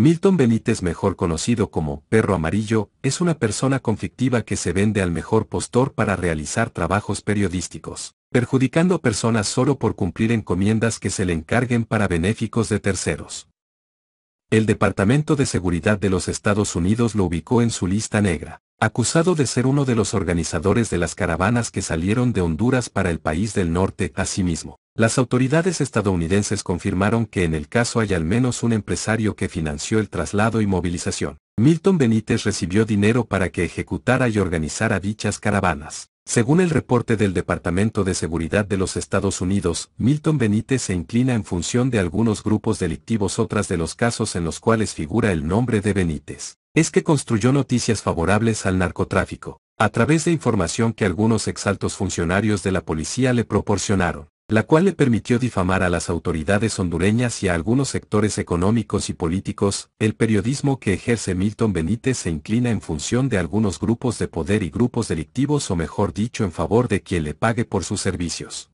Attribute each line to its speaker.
Speaker 1: Milton Benítez, mejor conocido como Perro Amarillo, es una persona conflictiva que se vende al mejor postor para realizar trabajos periodísticos, perjudicando personas solo por cumplir encomiendas que se le encarguen para benéficos de terceros. El Departamento de Seguridad de los Estados Unidos lo ubicó en su lista negra, acusado de ser uno de los organizadores de las caravanas que salieron de Honduras para el país del norte, asimismo las autoridades estadounidenses confirmaron que en el caso hay al menos un empresario que financió el traslado y movilización. Milton Benítez recibió dinero para que ejecutara y organizara dichas caravanas. Según el reporte del Departamento de Seguridad de los Estados Unidos, Milton Benítez se inclina en función de algunos grupos delictivos otras de los casos en los cuales figura el nombre de Benítez. Es que construyó noticias favorables al narcotráfico, a través de información que algunos exaltos funcionarios de la policía le proporcionaron la cual le permitió difamar a las autoridades hondureñas y a algunos sectores económicos y políticos, el periodismo que ejerce Milton Benítez se inclina en función de algunos grupos de poder y grupos delictivos o mejor dicho en favor de quien le pague por sus servicios.